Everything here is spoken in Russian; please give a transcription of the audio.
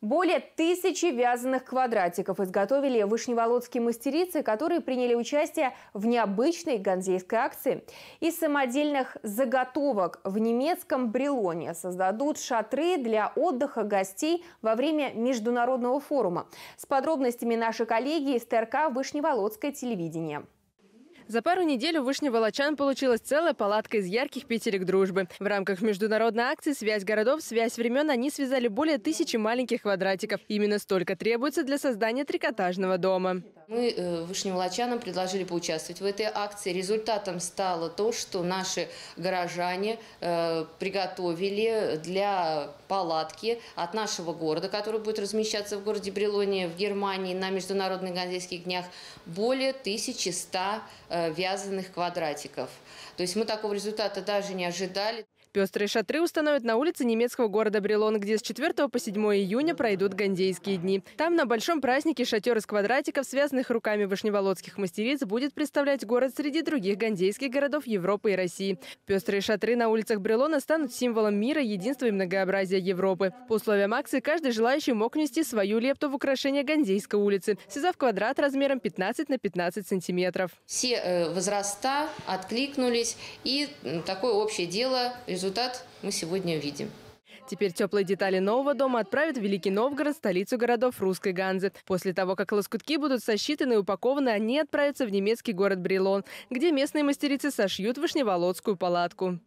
Более тысячи вязаных квадратиков изготовили вышневолодские мастерицы, которые приняли участие в необычной ганзейской акции. Из самодельных заготовок в немецком Брелоне создадут шатры для отдыха гостей во время международного форума. С подробностями наши коллеги из ТРК Вышневолодское телевидение. За пару недель у Вышневолочан получилась целая палатка из ярких петелек дружбы. В рамках международной акции «Связь городов, связь времен» они связали более тысячи маленьких квадратиков. Именно столько требуется для создания трикотажного дома. Мы э, вышневолочанам предложили поучаствовать в этой акции. Результатом стало то, что наши горожане э, приготовили для палатки от нашего города, который будет размещаться в городе Брелоне в Германии на Международных Гандейских днях, более 1100 Э, вязаных квадратиков. То есть мы такого результата даже не ожидали. Пестрые шатры установят на улице немецкого города Брелон, где с 4 по 7 июня пройдут гандейские дни. Там на большом празднике шатер из квадратиков, связанных руками вышневолодских мастериц, будет представлять город среди других гандейских городов Европы и России. Пестрые шатры на улицах Брелона станут символом мира, единства и многообразия Европы. По условиям акции каждый желающий мог внести свою лепту в украшение Гандейской улицы, связав квадрат размером 15 на 15 сантиметров. Все э, возраста откликнулись, и такое общее дело результат результат мы сегодня увидим. Теперь теплые детали нового дома отправят в Великий Новгород, столицу городов русской Ганзы. После того, как лоскутки будут сосчитаны и упакованы, они отправятся в немецкий город Брилон, где местные мастерицы сошьют вышневолодскую палатку.